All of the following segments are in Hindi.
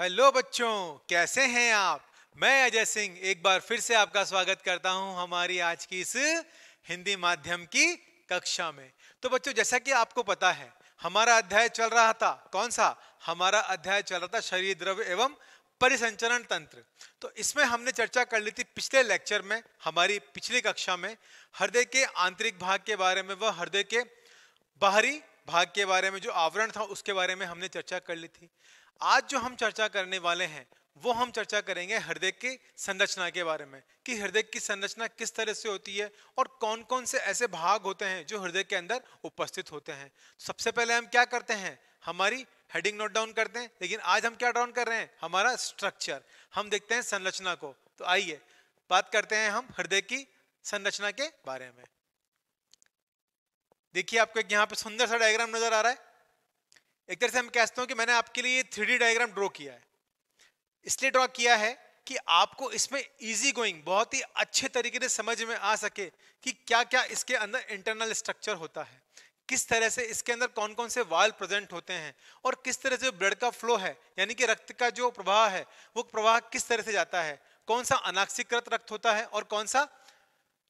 हेलो बच्चों कैसे हैं आप मैं अजय सिंह एक बार फिर से आपका स्वागत करता हूं हमारी आज की इस हिंदी माध्यम की कक्षा में तो बच्चों जैसा कि आपको पता है हमारा अध्याय चल रहा था कौन सा हमारा अध्याय चल रहा था शरीर द्रव्य एवं परिसंचरण तंत्र तो इसमें हमने चर्चा कर ली थी पिछले लेक्चर में हमारी पिछली कक्षा में हृदय के आंतरिक भाग के बारे में व हृदय के बाहरी भाग के बारे में जो आवरण था उसके बारे में हमने चर्चा कर ली थी आज जो हम चर्चा करने वाले हैं वो हम चर्चा करेंगे हृदय की संरचना के बारे में कि हृदय की संरचना किस तरह से होती है और कौन कौन से ऐसे भाग होते हैं जो हृदय के अंदर उपस्थित होते हैं सबसे पहले हम क्या करते हैं हमारी हेडिंग नोट डाउन करते हैं लेकिन आज हम क्या डाउन कर रहे हैं हमारा स्ट्रक्चर हम देखते हैं संरचना को तो आइए बात करते हैं हम हृदय की संरचना के बारे में देखिए आपको एक यहाँ पे सुंदर सा डायग्राम नजर आ रहा है एक तरह से हम कहते हैं कि मैंने आपके लिए थ्री डायग्राम ड्रॉ किया है इसलिए ड्रॉ किया है कि आपको इसमें इजी गोइंग बहुत ही अच्छे तरीके से समझ में आ सके कि क्या क्या इसके अंदर इंटरनल स्ट्रक्चर होता है किस तरह से इसके अंदर कौन कौन से वाल प्रेजेंट होते हैं और किस तरह से ब्लड का फ्लो है यानी कि रक्त का जो प्रवाह है वो प्रवाह किस तरह से जाता है कौन सा अनाक्षीकृत रक्त होता है और कौन सा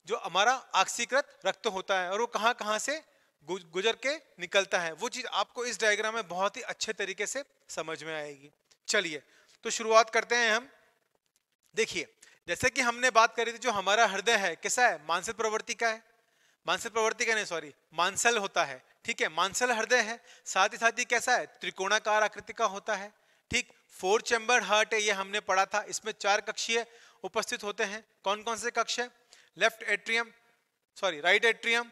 जो हमारा आक्सीकृत रक्त होता है और वो कहाँ कहाँ से गुजर के निकलता है वो चीज आपको इस डायग्राम में बहुत ही अच्छे तरीके से समझ में आएगी चलिए तो शुरुआत करते हैं हम देखिए जैसे कि हमने बात करी थी जो हमारा हृदय है कैसा है मानसिक प्रवृत्ति का है मानसिक प्रवृत्ति का नहीं सॉरी मानसल होता है ठीक है मानसल हृदय है साथ ही साथ ही कैसा है त्रिकोणाकार आकृति का होता है ठीक फोर चैम्बर हार्ट है ये हमने पढ़ा था इसमें चार कक्षीय उपस्थित होते हैं कौन कौन से कक्ष है left atrium sorry right atrium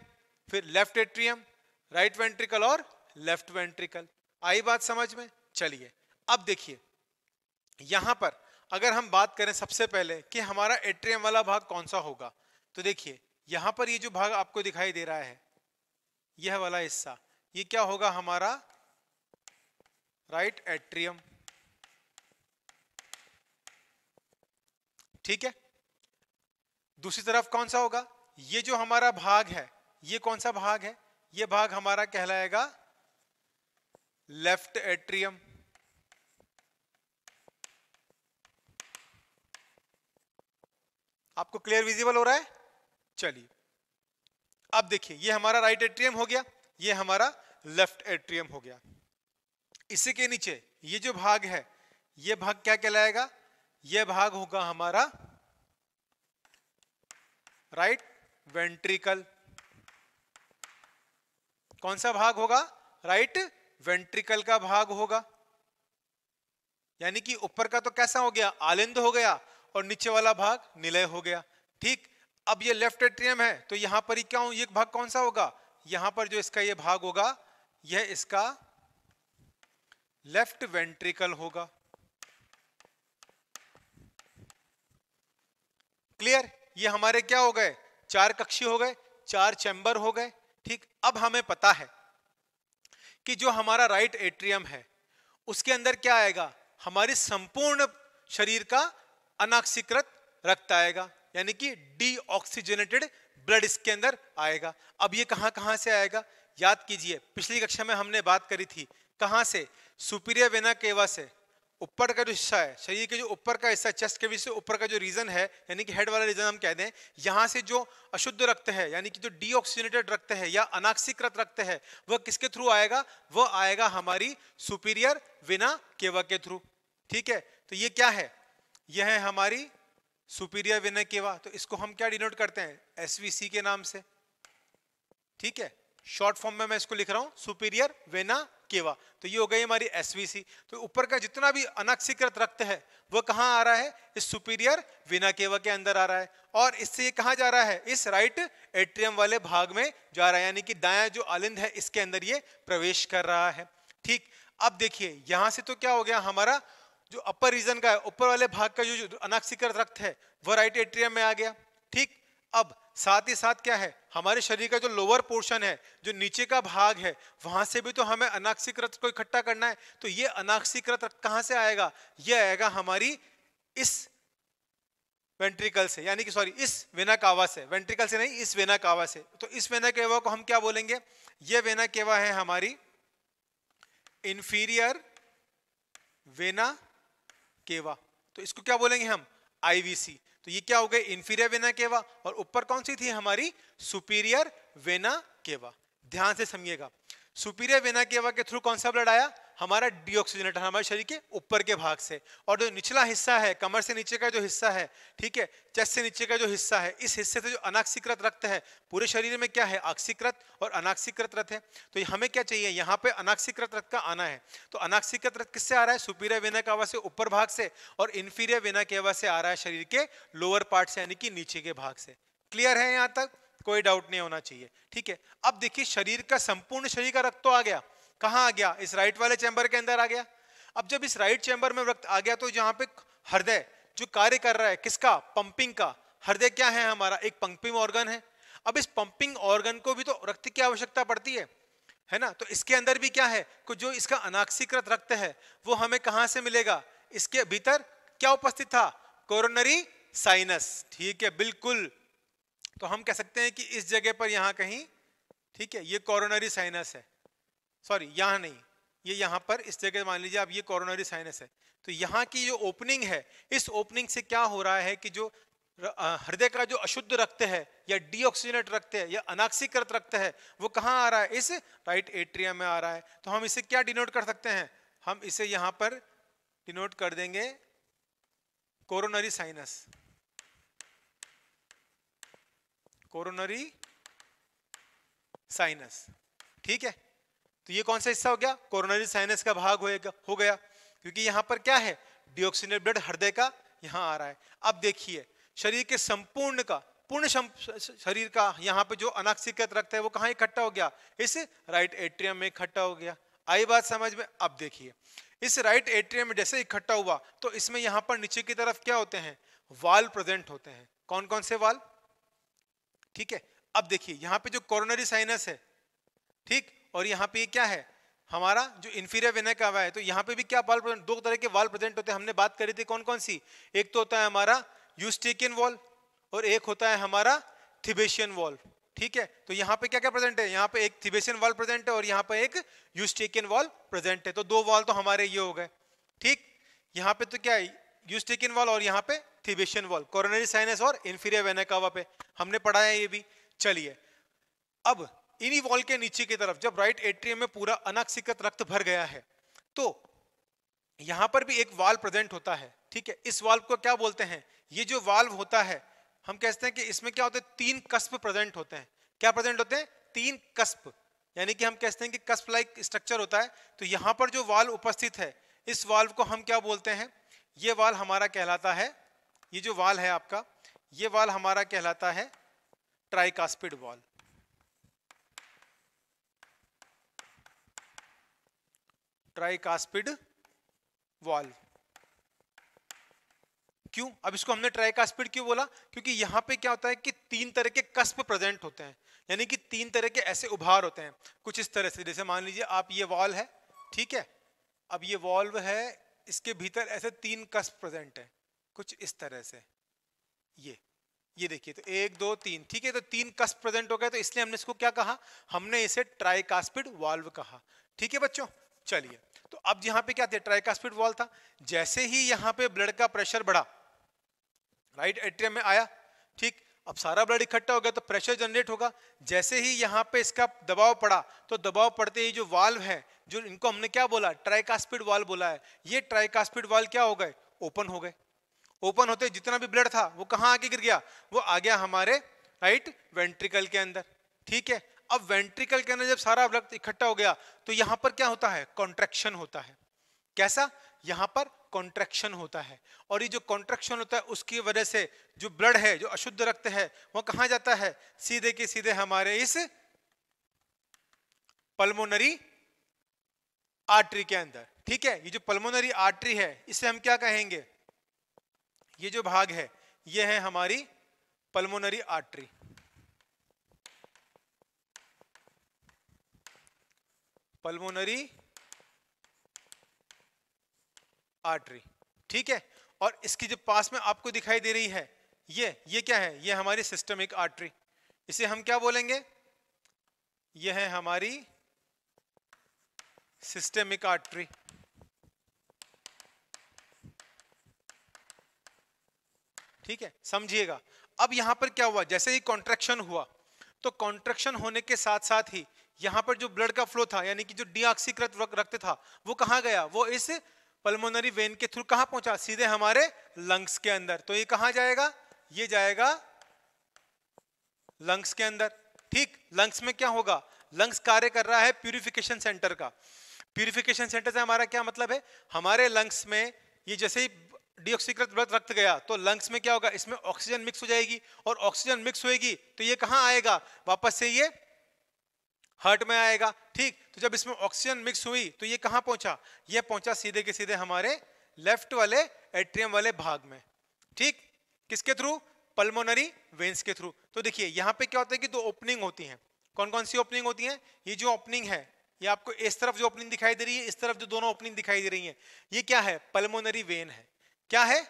फिर लेफ्ट एट्रियम राइट वेंट्रिकल और लेफ्ट वेंट्रिकल आई बात समझ में चलिए अब देखिए यहां पर अगर हम बात करें सबसे पहले कि हमारा एट्रियम वाला भाग कौन सा होगा तो देखिए यहां पर ये जो भाग आपको दिखाई दे रहा है यह वाला हिस्सा ये क्या होगा हमारा राइट एट्रियम ठीक है दूसरी तरफ कौन सा होगा ये जो हमारा भाग है ये कौन सा भाग है ये भाग हमारा कहलाएगा लेफ्ट एट्रियम आपको क्लियर विजिबल हो रहा है चलिए अब देखिए ये हमारा राइट एट्रियम हो गया ये हमारा लेफ्ट एट्रियम हो गया इसी के नीचे ये जो भाग है ये भाग क्या कहलाएगा ये भाग होगा हमारा राइट वेंट्रिकल कौन सा भाग होगा राइट वेंट्रिकल का भाग होगा यानी कि ऊपर का तो कैसा हो गया आलिंद हो गया और नीचे वाला भाग निलय हो गया ठीक अब ये लेफ्ट एट्रियम है तो यहां पर ही क्या हूं ये भाग कौन सा होगा यहां पर जो इसका ये भाग होगा यह इसका लेफ्ट वेंट्रिकल होगा क्लियर ये हमारे क्या हो गए चार कक्षी हो गए चार चैंबर हो गए ठीक अब हमें पता है कि जो हमारा राइट एट्रियम है उसके अंदर क्या आएगा हमारी संपूर्ण शरीर का अनाक्षीकृत रक्त आएगा यानी कि डीऑक्सीजनेटेड ब्लड इसके अंदर आएगा अब ये कहां कहां से आएगा याद कीजिए पिछली कक्षा में हमने बात करी थी कहां से सुपीरियर वेना केवा से ऊपर का जो हिस्सा है शरीर के जो ऊपर का हिस्सा चेस्ट के से ऊपर का जो रीजन है यानी कि हेड वाला रीजन हम कह दें यहाँ से जो अशुद्ध रक्त है यानी कि जो डीऑक्सीजनेटेड रक्त है या अनाक्सीकृत रक्त है वह किसके थ्रू आएगा वह आएगा हमारी सुपीरियर विना केवा के थ्रू ठीक है तो ये क्या है यह है हमारी सुपीरियर विना केवा तो इसको हम क्या डिनोट करते हैं एसवीसी के नाम से ठीक है शॉर्ट फॉर्म में मैं इसको लिख रहा हूं सुपीरियर वेना केवा तो ये हो गई हमारी एसवीसी तो ऊपर का जितना भी अनाक्षीकृत रक्त है वो कहाँ आ रहा है इस सुपीरियर विना केवा के अंदर आ रहा है और इससे ये कहाँ जा रहा है इस राइट एट्रियम वाले भाग में जा रहा है यानी कि दाया जो आलिंद है इसके अंदर ये प्रवेश कर रहा है ठीक अब देखिए यहाँ से तो क्या हो गया हमारा जो अपर रीजन का है ऊपर वाले भाग का जो अनाक्षीकृत रक्त है वो राइट एट्रियम में आ गया ठीक अब साथ ही साथ क्या है हमारे शरीर का जो लोअर पोर्शन है जो नीचे का भाग है वहां से भी तो हमें अनाक्षिक रक्त को इकट्ठा करना है तो ये अनाक्षिक रक्त कहाँ से आएगा ये आएगा हमारी इस वेंट्रिकल से यानी कि सॉरी इस वेना कावा से वेंट्रिकल से नहीं इस वेना कावा से तो इस वेना केवा को हम क्या बोलेंगे ये वेना केवा है हमारी इंफीरियर वेना केवा तो इसको क्या बोलेंगे हम आईवीसी तो ये क्या हो गए इन्फीरियर वेना केवा और ऊपर कौन सी थी हमारी सुपीरियर वेना केवा ध्यान से समझिएगा सुपीरियर वेना केवा के थ्रू कौन सा ब्लड आया हमारा डीऑक्सीजनेटर हमारे शरीर के ऊपर के भाग से और जो निचला हिस्सा है कमर से नीचे का जो हिस्सा है ठीक है चेस्ट से नीचे का जो हिस्सा है इस हिस्से से जो अनाक्सीकृत रक्त है पूरे शरीर में क्या है आक्सीकृत और अनाक्सीकृत रक्त है तो हमें क्या चाहिए यहाँ पे अनाक्सीकृत रक्त का आना है तो अनाक्सीकृत रक्त किससे आ रहा है सुपीरियर वेना कावा से ऊपर भाग से और इन्फीरियर वेना केवा से आ रहा है शरीर के लोअर पार्ट से यानी कि नीचे के भाग से क्लियर है यहाँ तक कोई डाउट नहीं होना चाहिए ठीक है अब देखिए शरीर का संपूर्ण शरीर का रक्त तो आ गया कहाँ आ गया इस राइट वाले चैम्बर के अंदर आ गया अब जब इस राइट चैम्बर में रक्त आ गया तो यहाँ पे हृदय जो कार्य कर रहा है किसका पंपिंग का हृदय क्या है हमारा एक पंपिंग ऑर्गन है अब इस पंपिंग ऑर्गन को भी तो रक्त की आवश्यकता पड़ती है है ना तो इसके अंदर भी क्या है कि जो इसका अनाक्षीकृत रक्त है वो हमें कहाँ से मिलेगा इसके भीतर क्या उपस्थित था कोरोनरी साइनस ठीक है बिल्कुल तो हम कह सकते हैं कि इस जगह पर यहाँ कहीं ठीक है ये कोरोनरी साइनस है सॉरी यहाँ नहीं ये यहाँ पर इस जगह मान लीजिए आप ये कोरोनरी साइनस है तो यहाँ की जो ओपनिंग है इस ओपनिंग से क्या हो रहा है कि जो हृदय का जो अशुद्ध रक्त है या डीऑक्सीजनेट रक्त है या अनाक्सीकृत रक्त है वो कहाँ आ रहा है इस राइट एट्रियम में आ रहा है तो हम इसे क्या डिनोट कर सकते हैं हम इसे यहाँ पर डिनोट कर देंगे कोरोनरी साइनस कोरोनरी साइनस ठीक है तो ये कौन सा हिस्सा हो गया कोरोनरी साइनस का भाग होएगा हो गया क्योंकि यहां पर क्या है डिओक्सीनेट ब्लड हृदय का यहां आ रहा है अब देखिए शरीर के संपूर्ण का पूर्ण शरीर का यहाँ पे जो अनाक्षिकृत रक्त है वो कहाँ इकट्ठा हो गया इस राइट एट्रियम में इकट्ठा हो गया आई बात समझ में अब देखिए इस राइट एट्रियम में जैसे इकट्ठा हुआ तो इसमें यहाँ पर नीचे की तरफ क्या होते हैं वाल प्रेजेंट होते हैं कौन कौन से वाल ठीक है अब देखिए यहाँ पे जो कोरोनरी साइनस है ठीक और यहाँ पे क्या है हमारा जो इन्फीरियर विनय का हुआ है तो यहाँ पे भी क्या वाल प्रेजेंट दो तरह के वाल प्रेजेंट होते हैं हमने बात करी थी कौन कौन सी एक तो होता है हमारा यूस्टेकियन वॉल और एक होता है हमारा थिबेशियन वॉल ठीक है तो यहाँ पे क्या क्या प्रेजेंट है यहाँ पे एक थिबेशियन वॉल प्रेजेंट है और यहाँ पे एक यूस्टेकियन वॉल प्रेजेंट है तो दो वॉल तो हमारे ये हो गए ठीक यहाँ पे तो क्या है यूस्टेकियन वॉल और यहाँ पे थिबेशियन वॉल कोरोनरी साइनस और इन्फीरियर वेना कावा पे हमने पढ़ाया ये भी चलिए अब इन्हीं वॉल के नीचे की तरफ जब राइट एट्रियम में पूरा अनाक्षिकृत रक्त भर गया है तो यहां पर भी एक वाल्व प्रेजेंट होता है ठीक है इस वाल्व को क्या बोलते हैं ये जो वाल्व होता है हम कहते हैं कि इसमें क्या होते हैं तीन कस्प प्रेजेंट होते हैं क्या प्रेजेंट होते हैं तीन कस्प यानी कि हम कहते हैं कि कस्प लाइक स्ट्रक्चर होता है तो यहां पर जो वाल्व उपस्थित है इस वाल्व को हम क्या बोलते हैं ये वाल हमारा कहलाता है ये जो वाल है आपका ये वाल हमारा कहलाता है ट्राइकास्पिड वाल्व ट्राइकास्पिड वॉल क्यों अब इसको हमने ट्राइकास्पिड क्यों बोला क्योंकि यहाँ पे क्या होता है कि तीन तरह के कस्प प्रेजेंट होते हैं यानी कि तीन तरह के ऐसे उभार होते हैं कुछ इस तरह से जैसे मान लीजिए आप ये वॉल है ठीक है अब ये वॉल्व है इसके भीतर ऐसे तीन कस्प प्रेजेंट है कुछ इस तरह से ये ये देखिए तो एक दो तीन ठीक है तो तीन कस्प प्रेजेंट हो गए तो इसलिए हमने इसको क्या कहा हमने इसे ट्राइकास्पिड वॉल्व कहा ठीक है बच्चों चलिए तो अब यहां पे क्या थे ट्राइकास्पिड वॉल था जैसे ही यहां पे ब्लड का प्रेशर बढ़ा राइट एट्रियम में आया ठीक अब सारा ब्लड इकट्ठा हो गया तो प्रेशर जनरेट होगा जैसे ही यहाँ पे इसका दबाव पड़ा तो दबाव पड़ते ही जो वाल्व है जो इनको हमने क्या बोला ट्राइकास्पिड वाल्व बोला है ये ट्राइकास्पिड वाल्व क्या हो गए ओपन हो गए ओपन होते जितना भी ब्लड था वो कहाँ आके गिर गया वो आ गया हमारे राइट वेंट्रिकल के अंदर ठीक है अब वेंट्रिकल के अंदर जब सारा रक्त इकट्ठा हो गया तो यहां पर क्या होता है कॉन्ट्रेक्शन होता है कैसा यहां पर कॉन्ट्रेक्शन होता है और ये जो कॉन्ट्रेक्शन होता है उसकी वजह से जो ब्लड है जो अशुद्ध रक्त है वो कहा जाता है सीधे के सीधे हमारे इस पल्मोनरी आर्टरी के अंदर ठीक है ये जो पल्मोनरी आर्टरी है इसे हम क्या कहेंगे ये जो भाग है ये है हमारी पल्मोनरी आर्टरी पल्मोनरी आर्टरी ठीक है और इसकी जो पास में आपको दिखाई दे रही है ये ये क्या है ये हमारी सिस्टमिक आर्टरी इसे हम क्या बोलेंगे ये है हमारी सिस्टमिक आर्टरी ठीक है समझिएगा अब यहां पर क्या हुआ जैसे ही कॉन्ट्रेक्शन हुआ तो कॉन्ट्रेक्शन होने के साथ साथ ही यहाँ पर जो ब्लड का फ्लो था यानी कि जो डीऑक्सीकृत रक्त था वो कहाँ गया वो इस पल्मोनरी वेन के थ्रू कहाँ पहुंचा सीधे हमारे लंग्स के अंदर तो ये कहाँ जाएगा ये जाएगा लंग्स के अंदर ठीक लंग्स में क्या होगा लंग्स कार्य कर रहा है प्यूरिफिकेशन सेंटर का प्यूरिफिकेशन सेंटर से हमारा क्या मतलब है हमारे लंग्स में ये जैसे ही डीऑक्सीकृत रक्त गया तो लंग्स में क्या होगा इसमें ऑक्सीजन मिक्स हो जाएगी और ऑक्सीजन मिक्स होएगी तो ये कहाँ आएगा वापस से ये हर्ट में आएगा ठीक तो जब इसमें ऑक्सीजन मिक्स हुई तो ये कहाँ पहुंचा ये पहुंचा सीधे के सीधे हमारे लेफ्ट वाले एट्रियम वाले भाग में ठीक किसके थ्रू पल्मोनरी वेन्स के थ्रू तो देखिए यहाँ पे क्या होता है कि दो ओपनिंग होती हैं कौन कौन सी ओपनिंग होती हैं ये जो ओपनिंग है ये आपको इस तरफ जो ओपनिंग दिखाई दे रही है इस तरफ जो दोनों ओपनिंग दिखाई दे रही है ये क्या है पल्मोनरी वेन है क्या है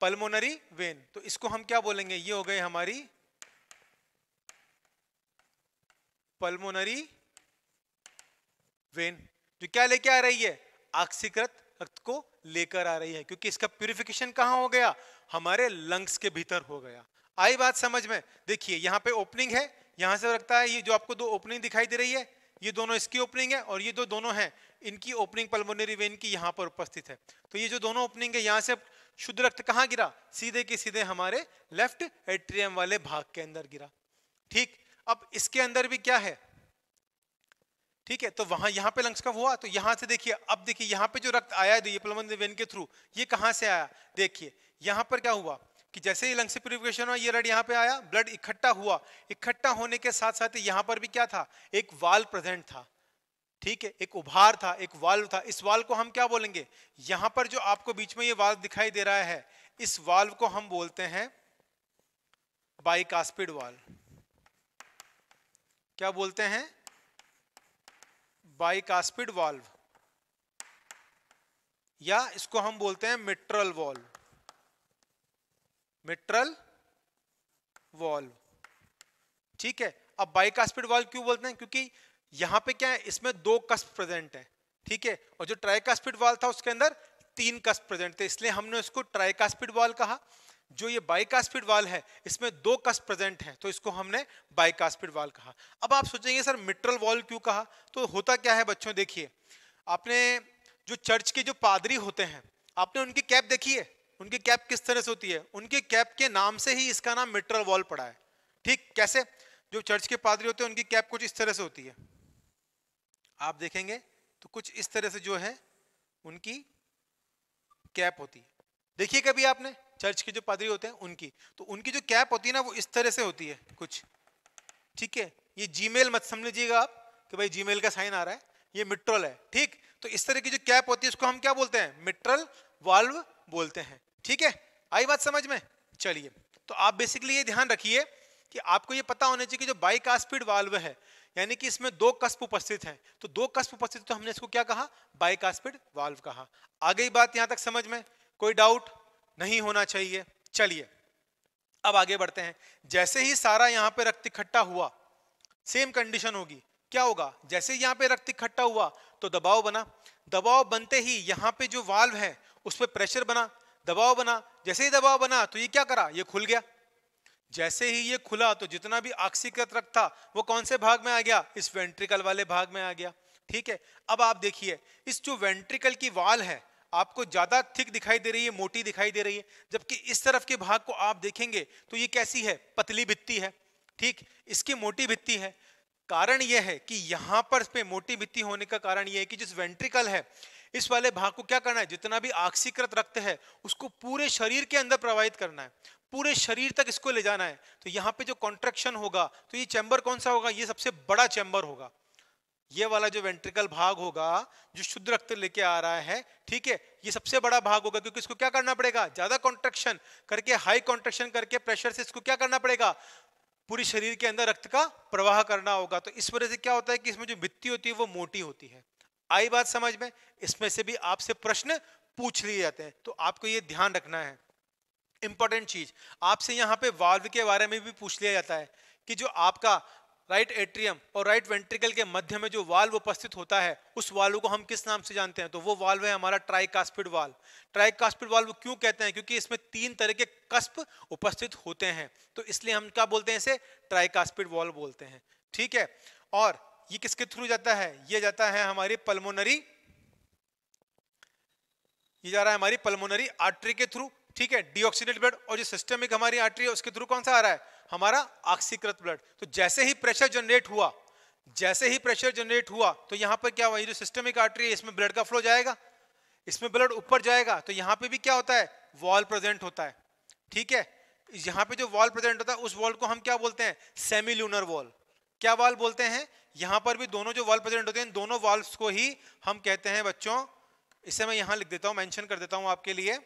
पल्मोनरी वेन तो इसको हम क्या बोलेंगे ये हो गई हमारी पल्मोनरी वेन जो क्या लेके आ रही है आक्सीकृत रक्त को लेकर आ रही है क्योंकि इसका प्यूरिफिकेशन कहां हो गया हमारे लंग्स के भीतर हो गया आई बात समझ में देखिए यहां पे ओपनिंग है यहां से रखता है ये जो आपको दो ओपनिंग दिखाई दे रही है ये दोनों इसकी ओपनिंग है और ये दो दोनों हैं इनकी ओपनिंग पल्मोनरी वेन की यहाँ पर उपस्थित है तो ये जो दोनों ओपनिंग है यहाँ से शुद्ध रक्त कहां गिरा सीधे के सीधे हमारे लेफ्ट एट्रियम वाले भाग के अंदर गिरा ठीक अब इसके अंदर भी क्या है ठीक है तो वहां यहां पे लंग्स का हुआ तो यहां से देखिए अब देखिए यहां पे जो रक्त आया है ये वेन के थ्रू ये कहां से आया देखिए यहां पर क्या हुआ कि जैसे ही लंग्स से हुआ ये रड यहां पे आया ब्लड इकट्ठा हुआ इकट्ठा होने के साथ साथ यहां पर भी क्या था एक वाल प्रेजेंट था ठीक है एक उभार था एक वाल्व था इस वाल्व को हम क्या बोलेंगे यहां पर जो आपको बीच में ये वाल्व दिखाई दे रहा है इस वाल्व को हम बोलते हैं बाइकास्पिड वाल्व क्या बोलते हैं बाइकास्पिड वाल्व या इसको हम बोलते हैं मिट्रल वॉल्व मिट्रल वॉल्व ठीक है अब बाइकास्पिड वॉल्व क्यों बोलते हैं क्योंकि यहां पे क्या है इसमें दो कस्प प्रेजेंट है ठीक है और जो ट्राइकास्पिड वॉल्व था उसके अंदर तीन कस्प प्रेजेंट थे इसलिए हमने उसको ट्राइकास्पिड वॉल्व कहा जो ये बाइकास्पिड वाल है इसमें दो कस्ट प्रेजेंट है तो इसको हमने बाइकास्पिड वाल कहा अब आप सोचेंगे सर मिट्रल वॉल क्यों कहा तो होता क्या है बच्चों देखिए आपने जो चर्च के जो पादरी होते हैं आपने उनकी कैप देखी है उनकी कैप किस तरह से होती है उनके कैप के नाम से ही इसका नाम मिट्रल वॉल पड़ा है ठीक कैसे जो चर्च के पादरी होते हैं उनकी कैप कुछ इस तरह से होती है आप देखेंगे तो कुछ इस तरह से जो है उनकी कैप होती है देखिए कभी आपने चर्च के जो पादरी होते हैं उनकी तो उनकी जो कैप होती है ना वो इस तरह से होती है कुछ ठीक है ये जीमेल मत समझ लीजिएगा आप कि भाई जीमेल का साइन आ रहा है ये मिट्रल है ठीक तो इस तरह की जो कैप होती है उसको हम क्या बोलते हैं मिट्रल वाल्व बोलते हैं ठीक है आई बात समझ में चलिए तो आप बेसिकली ये ध्यान रखिए कि आपको ये पता होना चाहिए कि जो बाइक बाइकास्पिड वाल्व है यानी कि इसमें दो कस्प उपस्थित हैं तो दो कस्प उपस्थित तो हमने इसको क्या कहा बाइक बाइकास्पिड वाल्व कहा आ गई बात यहां तक समझ में कोई डाउट नहीं होना चाहिए चलिए अब आगे बढ़ते हैं जैसे ही सारा यहाँ पे रक्त इकट्ठा हुआ सेम कंडीशन होगी क्या होगा जैसे ही यहाँ पे रक्त इकट्ठा हुआ तो दबाव बना दबाव बनते ही यहाँ पे जो वाल्व है उस पर प्रेशर बना दबाव बना जैसे ही दबाव बना तो ये क्या करा ये खुल गया जैसे ही ये खुला तो जितना भी ऑक्सीकृत रक्त था वो कौन से भाग में आ गया इस वेंट्रिकल वाले भाग में आ गया ठीक है अब आप देखिए इस जो वेंट्रिकल की वाल है आपको ज़्यादा थिक दिखाई दे रही है मोटी दिखाई दे रही है जबकि इस तरफ के भाग को आप देखेंगे तो ये कैसी है पतली भित्ती है ठीक इसकी मोटी भित्ती है कारण यह है कि यहाँ पर पे मोटी भित्ती होने का कारण यह है कि जिस वेंट्रिकल है इस वाले भाग को क्या करना है जितना भी आक्सीकृत रक्त है उसको पूरे शरीर के अंदर प्रवाहित करना है पूरे शरीर तक इसको ले जाना है तो यहाँ पे जो कॉन्ट्रेक्शन होगा तो ये चैम्बर कौन सा होगा ये सबसे बड़ा चैम्बर होगा ये वाला जो वेंट्रिकल भाग होगा जो शुद्ध रक्त लेके आ रहा है ठीक है ये सबसे बड़ा भाग होगा क्योंकि इसको क्या करना पड़ेगा ज्यादा कॉन्ट्रेक्शन करके हाई कॉन्ट्रेक्शन करके प्रेशर से इसको क्या करना पड़ेगा पूरे शरीर के अंदर रक्त का प्रवाह करना होगा तो इस वजह से क्या होता है कि इसमें जो भित्ती होती है वो मोटी होती है आई बात समझ में इसमें से भी आपसे प्रश्न पूछ लिए जाते हैं तो आपको ये ध्यान रखना है इंपॉर्टेंट चीज आपसे यहाँ पे वाल्व के बारे में भी पूछ लिया जाता है कि जो आपका राइट एट्रियम और राइट वेंट्रिकल के मध्य में जो वाल्व उपस्थित होता है उस वाल्व को हम किस नाम से जानते हैं तो वो वाल्व है हमारा ट्राइकास्पिड वाल्व ट्राइकास्पिड वाल्व क्यों कहते हैं क्योंकि इसमें तीन तरह के कस्प उपस्थित होते हैं तो इसलिए हम क्या बोलते हैं इसे ट्राइकास्पिड वाल्व बोलते हैं ठीक है और ये किसके थ्रू जाता है ये जाता है हमारी पल्मोनरी ये जा रहा है हमारी पल्मोनरी आर्टरी के थ्रू ठीक है डीऑक्सीडेट ब्लड और जो सिस्टमिक हमारी आर्टरी है उसके थ्रू कौन सा आ रहा है हमारा ऑक्सीकृत ब्लड तो जैसे ही प्रेशर जनरेट हुआ जैसे ही प्रेशर जनरेट हुआ तो यहाँ पर क्या हुआ ये जो सिस्टमिक आर्टरी है इसमें ब्लड का फ्लो जाएगा इसमें ब्लड ऊपर जाएगा तो यहाँ पे भी क्या होता है वॉल प्रेजेंट होता है ठीक है यहाँ पे जो वॉल प्रेजेंट होता है उस वॉल को हम क्या बोलते हैं सेमी लूनर वॉल क्या वॉल बोलते हैं यहाँ पर भी दोनों जो वॉल प्रेजेंट होते हैं दोनों वॉल्स को ही हम कहते हैं बच्चों इसे मैं यहाँ लिख देता हूँ मैंशन कर देता हूँ आपके लिए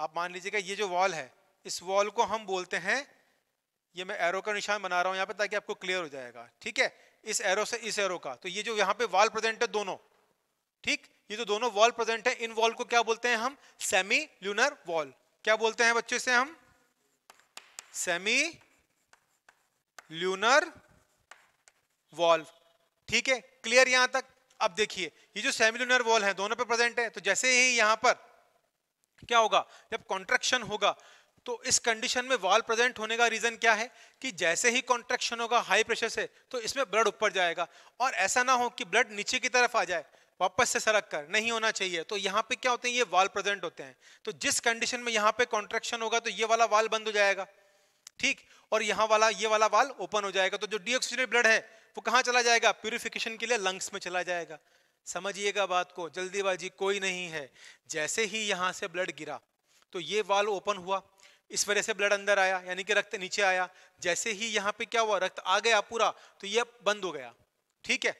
आप मान लीजिएगा ये जो वॉल है इस वॉल को हम बोलते हैं ये मैं एरो का निशान बना रहा हूँ यहाँ पे ताकि आपको क्लियर हो जाएगा ठीक है इस एरो से इस एरो का तो ये जो यहाँ पे वॉल प्रेजेंट है दोनों ठीक ये जो दोनों वॉल प्रेजेंट है इन वॉल को क्या बोलते हैं हम सेमी ल्यूनर वॉल क्या बोलते हैं बच्चों से हम सेमी ल्यूनर वॉल्व ठीक है क्लियर यहां तक अब देखिए ये जो सेमी ल्यूनर वॉल है दोनों पे प्रेजेंट है तो जैसे ही यहां पर क्या होगा जब कॉन्ट्रेक्शन होगा तो इस कंडीशन में वाल प्रेजेंट होने का रीजन क्या है कि जैसे ही कॉन्ट्रेक्शन होगा हाई प्रेशर से तो इसमें ब्लड ऊपर जाएगा और ऐसा ना हो कि ब्लड नीचे की तरफ आ जाए वापस से सरक कर नहीं होना चाहिए तो यहाँ पे क्या होते हैं ये वाल प्रेजेंट होते हैं तो जिस कंडीशन में यहाँ पे कॉन्ट्रेक्शन होगा तो ये वाला वाल बंद हो जाएगा ठीक और यहाँ वाला ये वाला वाल ओपन हो जाएगा तो जो डीऑक्सीजन ब्लड है वो कहाँ चला जाएगा प्यूरिफिकेशन के लिए लंग्स में चला जाएगा समझिएगा बात को जल्दीबाजी कोई नहीं है जैसे ही यहाँ से ब्लड गिरा तो ये वाल ओपन हुआ इस वजह से ब्लड अंदर आया यानी कि रक्त नीचे आया जैसे ही यहाँ पे क्या हुआ रक्त आ गया पूरा तो ये बंद हो गया ठीक है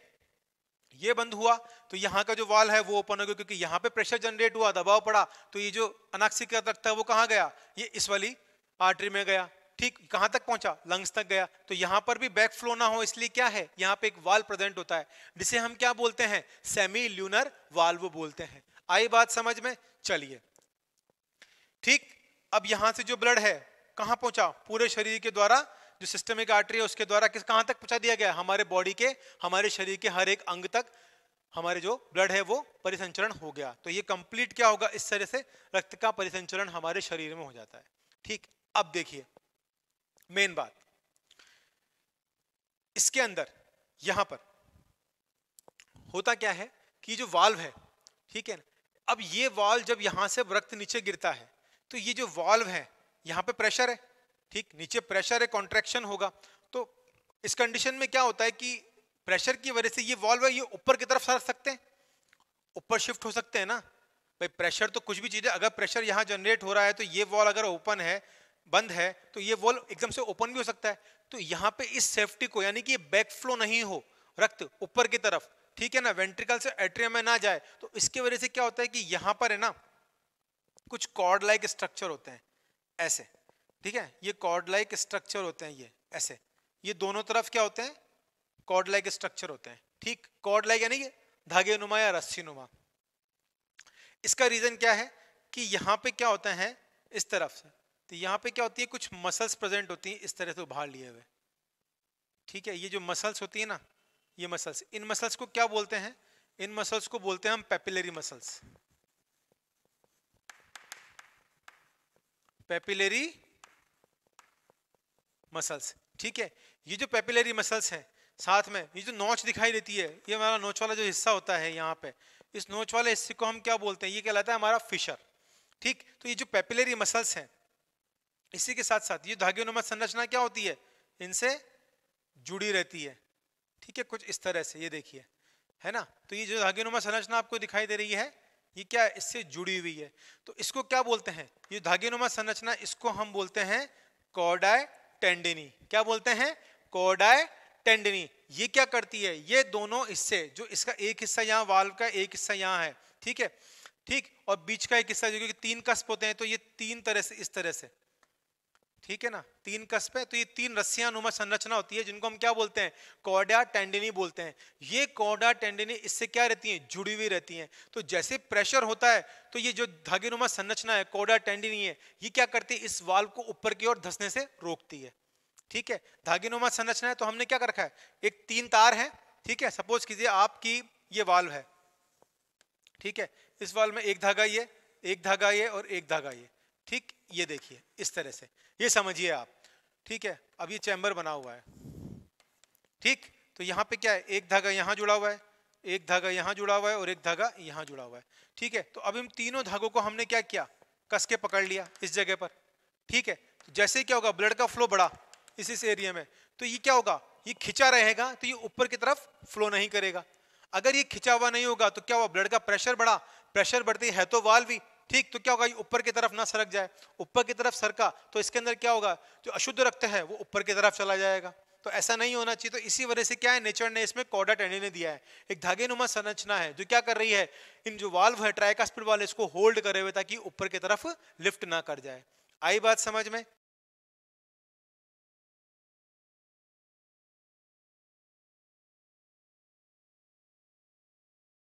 ये बंद हुआ तो यहाँ का जो वाल है वो ओपन हो गया क्योंकि यहाँ पे प्रेशर जनरेट हुआ दबाव पड़ा तो ये जो अनाक्षिक रक्त है वो कहाँ गया ये इस वाली आर्टरी में गया ठीक कहां तक पहुंचा लंग्स तक गया तो यहां पर भी बैक फ्लो ना हो इसलिए क्या है यहां पे एक वाल प्रेजेंट होता है जिसे हम क्या बोलते हैं सेमी ल्यूनर वाल्व बोलते हैं आई बात समझ में चलिए ठीक अब यहां से जो ब्लड है कहां पहुंचा पूरे शरीर के द्वारा जो सिस्टमिक आर्टरी है उसके द्वारा किस कहां तक पहुंचा दिया गया हमारे बॉडी के हमारे शरीर के हर एक अंग तक हमारे जो ब्लड है वो परिसंचरण हो गया तो ये कंप्लीट क्या होगा इस तरह से रक्त का परिसंचरण हमारे शरीर में हो जाता है ठीक अब देखिए मेन बात इसके अंदर यहां पर होता क्या है कि जो वाल्व है ठीक है ना अब ये वाल्व जब यहां से रक्त नीचे गिरता है तो ये जो वाल्व है यहां पे प्रेशर है ठीक नीचे प्रेशर है कॉन्ट्रेक्शन होगा तो इस कंडीशन में क्या होता है कि प्रेशर की वजह से ये वॉल्व है ये ऊपर की तरफ सर सकते हैं ऊपर शिफ्ट हो सकते हैं ना भाई प्रेशर तो कुछ भी चीज़ है अगर प्रेशर यहाँ जनरेट हो रहा है तो ये वॉल अगर ओपन है बंद है तो ये वॉल एकदम से ओपन भी हो सकता है तो यहाँ पे इस सेफ्टी को यानी कि बैक फ्लो नहीं हो रक्त ऊपर की तरफ ठीक है ना वेंट्रिकल से एट्रियम में ना जाए तो इसके वजह से क्या होता है कि यहाँ पर है ना कुछ कॉर्ड लाइक स्ट्रक्चर होते हैं ऐसे ठीक है ये कॉर्ड लाइक स्ट्रक्चर होते हैं ये ऐसे ये दोनों तरफ क्या होते हैं कॉर्ड लाइक स्ट्रक्चर होते हैं ठीक कॉर्ड लाइक यानी धागे नुमा या रस्सी नुमा इसका रीजन क्या है कि यहाँ पे क्या होता है इस तरफ से तो यहाँ पे क्या होती है कुछ मसल्स प्रेजेंट होती हैं इस तरह से उभार लिए हुए ठीक है ये जो मसल्स होती है ना ये मसल्स इन मसल्स को क्या बोलते हैं इन मसल्स को बोलते हैं हम पेपिलरी मसल्स पेपिलरी मसल्स ठीक है ये जो पेपिलरी मसल्स हैं साथ में ये जो नोच दिखाई देती है ये हमारा नोच वाला जो हिस्सा होता है यहाँ पे इस नोच वाले हिस्से को हम क्या बोलते हैं ये कहलाता है हमारा फिशर ठीक तो ये जो पेपिलरी मसल्स हैं इसी के साथ साथ ये नुमा संरचना क्या होती है इनसे जुड़ी रहती है ठीक है कुछ इस तरह से ये देखिए है ना तो ये जो धागे नुमा संरचना आपको दिखाई दे रही है ये क्या इससे जुड़ी हुई है तो इसको क्या बोलते हैं ये नुमा संरचना इसको हम बोलते हैं कॉडाय टेंडनी क्या बोलते हैं कॉडाय टेंडनी ये क्या करती है ये दोनों हिस्से जो इसका एक हिस्सा यहाँ वाल्व का एक हिस्सा यहाँ है ठीक है ठीक और बीच का एक हिस्सा जो क्योंकि तीन कस्प होते हैं तो ये तीन तरह से इस तरह से ठीक है ना तीन कस्बे तो ये तीन रस्सियां नुमा संरचना होती है जिनको हम क्या बोलते हैं कॉडा टेंडिनी बोलते हैं ये कॉडा टेंडिनी इससे क्या रहती है जुड़ी हुई रहती हैं तो जैसे प्रेशर होता है तो ये जो धागे नुमा संरचना है कॉडा टेंडिनी है ये क्या करती है इस वाल्व को ऊपर की ओर धसने से रोकती है ठीक है धागे नुमा संरचना है तो हमने क्या कर रखा है एक तीन तार है ठीक है सपोज कीजिए आपकी ये वाल्व है ठीक है इस वाल्व में एक धागा ये एक धागा ये और एक धागा ये ठीक ये देखिए इस तरह से ये समझिए आप ठीक है अब ये चैम्बर बना हुआ है ठीक तो यहाँ पे क्या है एक धागा यहाँ जुड़ा हुआ है एक धागा यहाँ जुड़ा हुआ है और एक धागा यहाँ जुड़ा हुआ है ठीक है तो अब इन तीनों धागों को हमने क्या किया कस के पकड़ लिया इस जगह पर ठीक है तो जैसे क्या होगा ब्लड का फ्लो बढ़ा इस इस एरिया में तो ये क्या होगा ये खिंचा रहेगा तो ये ऊपर की तरफ फ्लो नहीं करेगा अगर ये खिंचा हुआ नहीं होगा तो क्या हुआ ब्लड का प्रेशर बढ़ा प्रेशर बढ़ती है तो वाल भी ठीक तो क्या होगा ये ऊपर की तरफ ना सरक जाए ऊपर की तरफ सरका तो इसके अंदर क्या होगा जो अशुद्ध रक्त है वो ऊपर की तरफ चला जाएगा तो ऐसा नहीं होना चाहिए तो इसी वजह से क्या है नेचर ने इसमें कॉडा टेंडे ने दिया है एक धागे नुमा संरचना है जो क्या कर रही है इन जो वाल्व है ट्राइकास्पिड वाले इसको होल्ड करे हुए ताकि ऊपर की तरफ लिफ्ट ना कर जाए आई बात समझ में